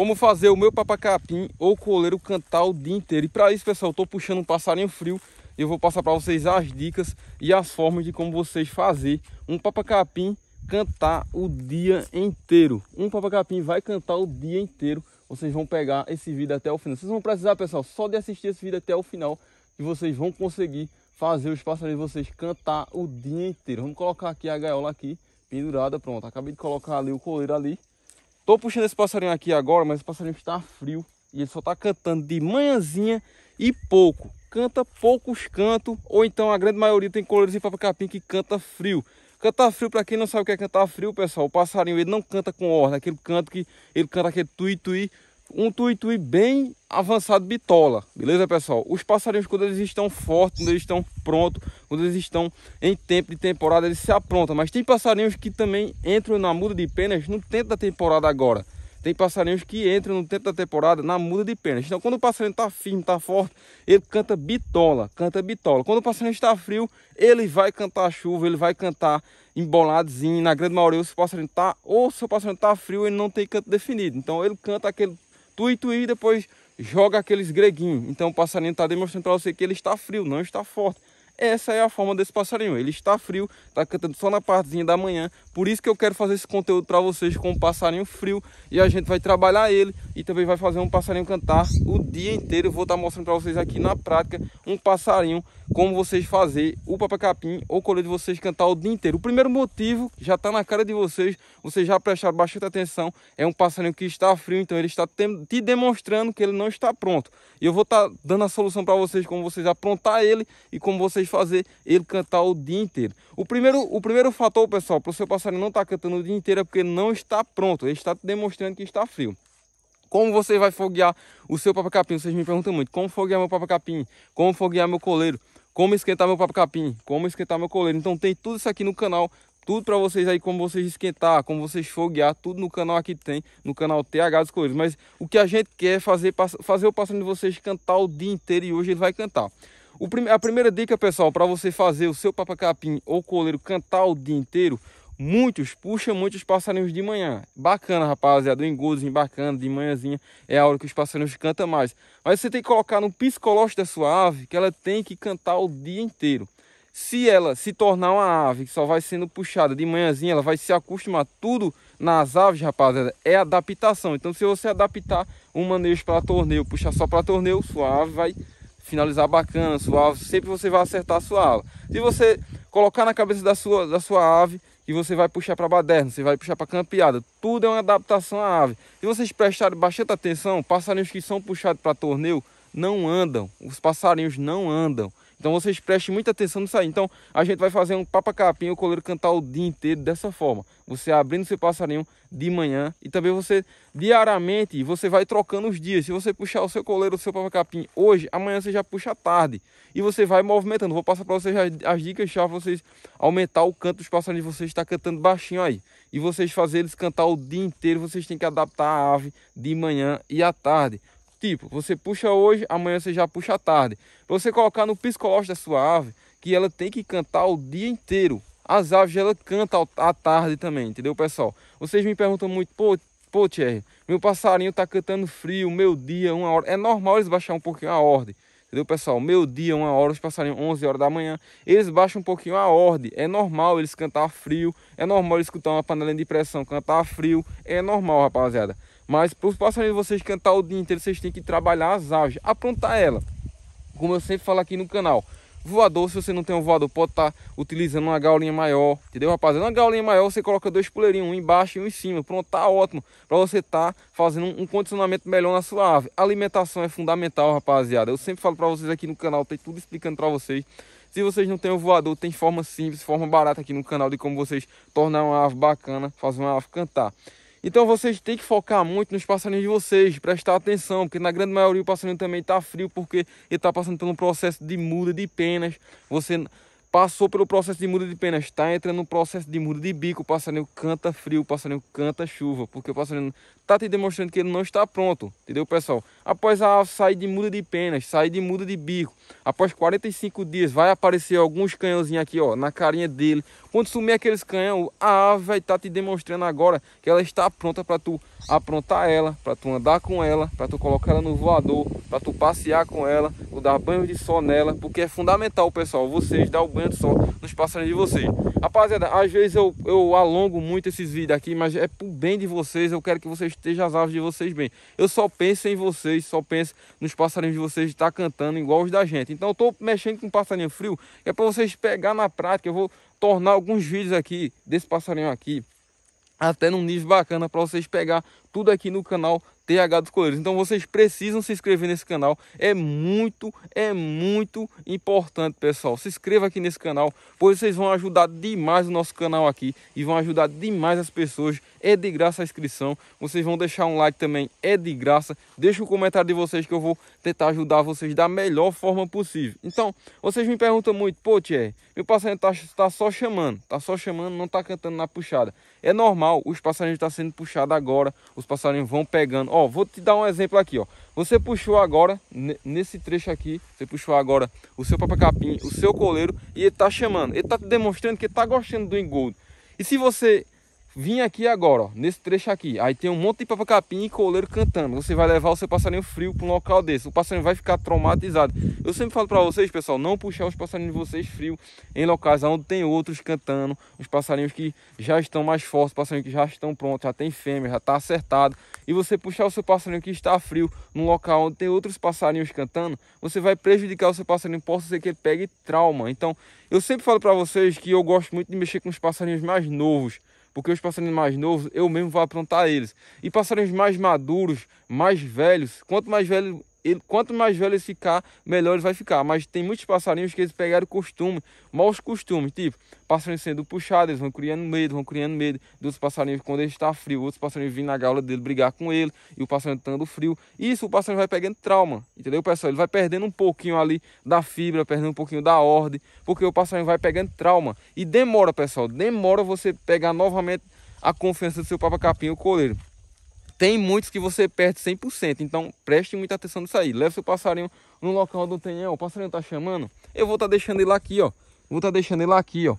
como fazer o meu papacapim ou coleiro cantar o dia inteiro. E para isso, pessoal, eu estou puxando um passarinho frio e eu vou passar para vocês as dicas e as formas de como vocês fazer um papacapim cantar o dia inteiro. Um papacapim vai cantar o dia inteiro. Vocês vão pegar esse vídeo até o final. Vocês vão precisar, pessoal, só de assistir esse vídeo até o final e vocês vão conseguir fazer os passarinhos vocês cantar o dia inteiro. Vamos colocar aqui a gaiola aqui pendurada, pronto. Acabei de colocar ali o coleiro ali Tô puxando esse passarinho aqui agora, mas esse passarinho está frio. E ele só tá cantando de manhãzinha e pouco. Canta poucos cantos, ou então a grande maioria tem colores de papacapim que canta frio. Cantar frio, para quem não sabe o que é cantar frio, pessoal, o passarinho ele não canta com ordem, aquele canto que ele canta aquele tui-tui, um tuitui bem avançado bitola, beleza pessoal? Os passarinhos quando eles estão fortes, quando eles estão prontos, quando eles estão em tempo de temporada, eles se aprontam. Mas tem passarinhos que também entram na muda de penas no tempo da temporada agora. Tem passarinhos que entram no tempo da temporada na muda de penas. Então quando o passarinho está firme, está forte, ele canta bitola, canta bitola. Quando o passarinho está frio, ele vai cantar chuva, ele vai cantar emboladozinho. Na grande maioria, se o passarinho está ou se o passarinho está frio, ele não tem canto definido. Então ele canta aquele intuito e depois joga aqueles greguinhos. Então o passarinho está demonstrando para você que ele está frio, não está forte. Essa é a forma desse passarinho. Ele está frio, está cantando só na partezinha da manhã. Por isso que eu quero fazer esse conteúdo para vocês com um passarinho frio. E a gente vai trabalhar ele e também vai fazer um passarinho cantar o dia inteiro. Eu vou estar tá mostrando para vocês aqui na prática um passarinho, como vocês fazer o papacapim ou colher de vocês cantar o dia inteiro. O primeiro motivo já está na cara de vocês, vocês já prestaram bastante atenção. É um passarinho que está frio, então ele está te demonstrando que ele não está pronto. E eu vou estar tá dando a solução para vocês, como vocês aprontar ele e como vocês fazer ele cantar o dia inteiro. O primeiro, o primeiro fator, pessoal, para o seu passarinho não estar tá cantando o dia inteiro é porque não está pronto, ele está demonstrando que está frio. Como você vai foguear o seu papacapim? Vocês me perguntam muito, como foguear meu papacapim? Como foguear meu coleiro? Como esquentar meu papacapim? Como esquentar meu coleiro? Então tem tudo isso aqui no canal tudo para vocês aí, como vocês esquentar, como vocês foguear, tudo no canal aqui tem, no canal TH dos Coelhos. Mas o que a gente quer é fazer, fazer o passarinho de vocês cantar o dia inteiro e hoje ele vai cantar a primeira dica, pessoal, para você fazer o seu papacapim ou coleiro cantar o dia inteiro, muitos, puxa muitos passarinhos de manhã. Bacana, rapaziada, um engodozinho bacana, de manhãzinha é a hora que os passarinhos cantam mais. Mas você tem que colocar no psicológico da sua ave que ela tem que cantar o dia inteiro. Se ela se tornar uma ave que só vai sendo puxada de manhãzinha, ela vai se acostumar tudo nas aves, rapaziada, é adaptação. Então se você adaptar um manejo para torneio, puxar só para torneio, sua ave vai finalizar bacana, sua ave, sempre você vai acertar a sua ala. Se você colocar na cabeça da sua, da sua ave e você vai puxar para baderna, você vai puxar para campeada, tudo é uma adaptação à ave. Se vocês prestarem bastante atenção, passarinhos que são puxados para torneio não andam, os passarinhos não andam. Então vocês prestem muita atenção nisso aí. Então a gente vai fazer um papacapim, o coleiro cantar o dia inteiro dessa forma. Você abrindo seu passarinho de manhã e também você diariamente você vai trocando os dias. Se você puxar o seu coleiro, o seu papacapim hoje, amanhã você já puxa à tarde e você vai movimentando. Vou passar para vocês as, as dicas já vocês aumentar o canto dos passarinhos. Você está cantando baixinho aí e vocês fazerem eles cantar o dia inteiro. Vocês têm que adaptar a ave de manhã e à tarde tipo, você puxa hoje, amanhã você já puxa à tarde. você colocar no psicológico da sua ave, que ela tem que cantar o dia inteiro. As aves, ela canta à tarde também, entendeu, pessoal? Vocês me perguntam muito, pô, pô, Thierry, meu passarinho tá cantando frio, meu dia, uma hora. É normal eles baixar um pouquinho a ordem. Entendeu, pessoal? Meu dia, uma hora, os passarinhos, 11 horas da manhã, eles baixam um pouquinho a ordem. É normal eles cantar frio, é normal eles escutar uma panela de pressão cantar frio, é normal, rapaziada. Mas para os passarinhos vocês cantar o dia inteiro, vocês têm que trabalhar as aves, aprontar ela. Como eu sempre falo aqui no canal. Voador, se você não tem um voador, pode estar tá utilizando uma galinha maior, entendeu, rapaziada? Uma galinha maior, você coloca dois puleirinhos, um embaixo e um em cima. Pronto, tá ótimo para você estar tá fazendo um condicionamento melhor na sua ave. alimentação é fundamental, rapaziada. Eu sempre falo para vocês aqui no canal, tem tudo explicando para vocês. Se vocês não têm o voador, tem forma simples, forma barata aqui no canal de como vocês tornar uma ave bacana, fazer uma ave cantar. Então vocês têm que focar muito nos passarinhos de vocês, prestar atenção, porque na grande maioria o passarinho também está frio porque ele está passando por um processo de muda de penas. Você Passou pelo processo de muda de penas, está entrando no processo de muda de bico. O passarinho canta frio, o passarinho canta chuva, porque o passarinho está te demonstrando que ele não está pronto, entendeu, pessoal? Após a sair de muda de penas, sair de muda de bico, após 45 dias, vai aparecer alguns canhãozinhos aqui, ó, na carinha dele. Quando sumir aqueles canhão, a ave está te demonstrando agora que ela está pronta para tu aprontar ela, para tu andar com ela, para tu colocar ela no voador, para tu passear com ela, tu dar banho de sol nela, porque é fundamental, pessoal, vocês dar o banho acompanha nos passarinhos de vocês. Rapaziada, às vezes eu, eu alongo muito esses vídeos aqui, mas é pro bem de vocês, eu quero que vocês estejam as aves de vocês bem. Eu só penso em vocês, só penso nos passarinhos de vocês estar tá cantando igual os da gente. Então eu tô mexendo com passarinho frio, é para vocês pegar na prática, eu vou tornar alguns vídeos aqui desse passarinho aqui até num nível bacana para vocês pegar tudo aqui no canal TH dos Coleiros. Então vocês precisam se inscrever nesse canal. É muito, é muito importante, pessoal. Se inscreva aqui nesse canal, pois vocês vão ajudar demais o nosso canal aqui e vão ajudar demais as pessoas. É de graça a inscrição. Vocês vão deixar um like também, é de graça. Deixa o um comentário de vocês que eu vou tentar ajudar vocês da melhor forma possível. Então, vocês me perguntam muito, pô, Thierry, meu passarinho está tá só chamando, tá só chamando, não tá cantando na puxada. É normal, os passarinhos estão tá sendo puxados agora, os passarinhos vão pegando. Ó, vou te dar um exemplo aqui, ó. Você puxou agora, nesse trecho aqui, você puxou agora o seu papacapim, o seu coleiro, e ele está chamando. Ele está demonstrando que está gostando do engodo. E se você Vim aqui agora, ó, nesse trecho aqui. Aí tem um monte de papacapim e coleiro cantando. Você vai levar o seu passarinho frio para um local desse. O passarinho vai ficar traumatizado. Eu sempre falo para vocês, pessoal, não puxar os passarinhos de vocês frio em locais onde tem outros cantando. Os passarinhos que já estão mais fortes, passarinhos que já estão prontos, já tem fêmea, já está acertado. E você puxar o seu passarinho que está frio num local onde tem outros passarinhos cantando, você vai prejudicar o seu passarinho. Posso ser que ele pegue trauma. Então, eu sempre falo para vocês que eu gosto muito de mexer com os passarinhos mais novos porque os passarinhos mais novos eu mesmo vou aprontar eles. E passarinhos mais maduros, mais velhos, quanto mais velho ele, quanto mais velho ele ficar, melhor ele vai ficar. Mas tem muitos passarinhos que eles pegaram costume, maus costumes, tipo, passarinhos sendo puxados, eles vão criando medo, vão criando medo dos passarinhos quando ele está frio, outros passarinhos vindo na gaula dele brigar com ele, e o passarinho estando frio. Isso, o passarinho vai pegando trauma, entendeu, pessoal? Ele vai perdendo um pouquinho ali da fibra, perdendo um pouquinho da ordem, porque o passarinho vai pegando trauma. E demora, pessoal, demora você pegar novamente a confiança do seu papa-capim o coleiro tem muitos que você perde 100%. Então preste muita atenção nisso aí. Leve seu passarinho no local do tenhão. O passarinho tá chamando. Eu vou estar tá deixando ele aqui, ó. Vou estar tá deixando ele aqui, ó.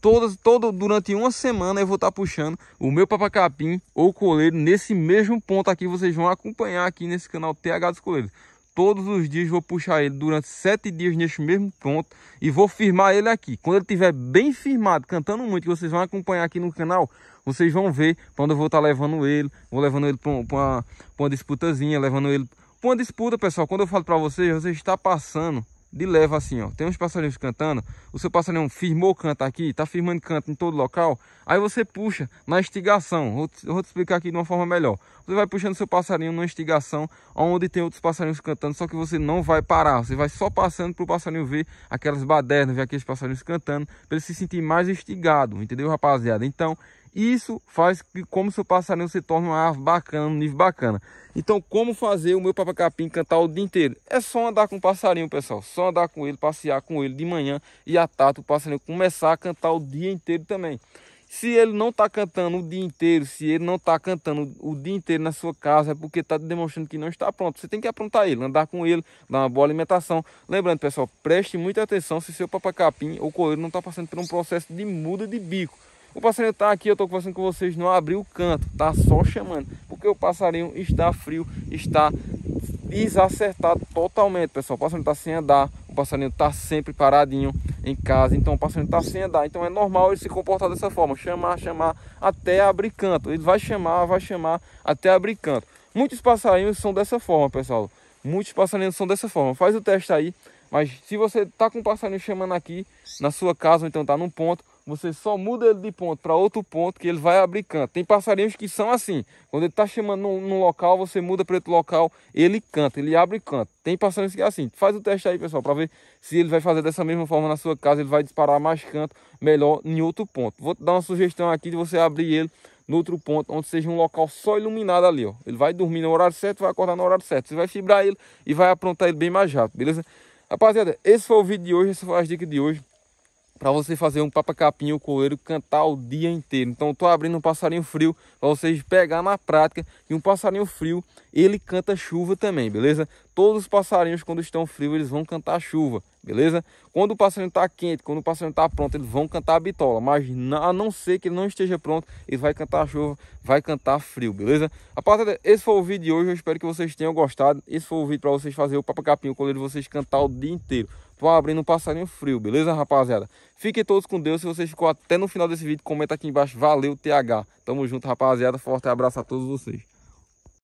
Todo, todo, durante uma semana eu vou estar tá puxando o meu papacapim ou coleiro nesse mesmo ponto aqui. Vocês vão acompanhar aqui nesse canal TH dos Coleiros todos os dias, vou puxar ele durante sete dias neste mesmo ponto e vou firmar ele aqui. Quando ele estiver bem firmado, cantando muito, que vocês vão acompanhar aqui no canal, vocês vão ver quando eu vou estar tá levando ele, vou levando ele para uma, uma disputazinha, levando ele para uma disputa, pessoal. Quando eu falo para vocês, você está passando de leva assim, ó. Tem uns passarinhos cantando, o seu passarinho firmou o canto aqui, tá firmando canto em todo local, aí você puxa na estigação. Vou te, vou te explicar aqui de uma forma melhor. Você vai puxando seu passarinho numa estigação, onde tem outros passarinhos cantando, só que você não vai parar. Você vai só passando pro passarinho ver aquelas badernas, ver aqueles passarinhos cantando, para ele se sentir mais instigado, entendeu, rapaziada? Então, isso faz que, como seu passarinho se torne uma árvore bacana, um nível bacana. Então, como fazer o meu papacapim cantar o dia inteiro? É só andar com o passarinho, pessoal. Só andar com ele, passear com ele de manhã e à tarde o passarinho começar a cantar o dia inteiro também. Se ele não está cantando o dia inteiro, se ele não está cantando o dia inteiro na sua casa, é porque está demonstrando que não está pronto. Você tem que aprontar ele, andar com ele, dar uma boa alimentação. Lembrando, pessoal, preste muita atenção se seu papacapim ou coelho não está passando por um processo de muda de bico. O passarinho está aqui, eu estou conversando com vocês, não abriu o canto, tá só chamando, porque o passarinho está frio, está desacertado totalmente, pessoal. O passarinho está sem andar, o passarinho está sempre paradinho em casa, então o passarinho está sem andar, então é normal ele se comportar dessa forma, chamar, chamar, até abrir canto. Ele vai chamar, vai chamar, até abrir canto. Muitos passarinhos são dessa forma, pessoal. Muitos passarinhos são dessa forma. Faz o teste aí, mas se você tá com um passarinho chamando aqui na sua casa, ou então tá num ponto, você só muda ele de ponto para outro ponto que ele vai abrir canto. Tem passarinhos que são assim. Quando ele está chamando num, num, local, você muda para outro local, ele canta, ele abre canto. Tem passarinhos que é assim. Faz o teste aí, pessoal, para ver se ele vai fazer dessa mesma forma na sua casa. Ele vai disparar mais canto, melhor em outro ponto. Vou dar uma sugestão aqui de você abrir ele no outro ponto, onde seja um local só iluminado ali. Ó. Ele vai dormir no horário certo, vai acordar no horário certo. Você vai fibrar ele e vai aprontar ele bem mais rápido, beleza? Rapaziada, esse foi o vídeo de hoje, essas foram as dicas de hoje para você fazer um papacapim o coeiro cantar o dia inteiro. Então eu tô abrindo um passarinho frio para vocês pegar na prática e um passarinho frio, ele canta chuva também, beleza? Todos os passarinhos quando estão frios, eles vão cantar chuva, beleza? Quando o passarinho tá quente, quando o passarinho tá pronto, eles vão cantar a bitola, mas a não ser que ele não esteja pronto, ele vai cantar chuva, vai cantar frio, beleza? a parte esse foi o vídeo de hoje, eu espero que vocês tenham gostado. Esse foi o vídeo para vocês fazer o papacapinho o coeiro, vocês cantar o dia inteiro. Vão abrindo um passarinho frio, beleza, rapaziada? Fiquem todos com Deus. Se você ficou até no final desse vídeo, comenta aqui embaixo. Valeu, TH. Tamo junto, rapaziada. Forte abraço a todos vocês.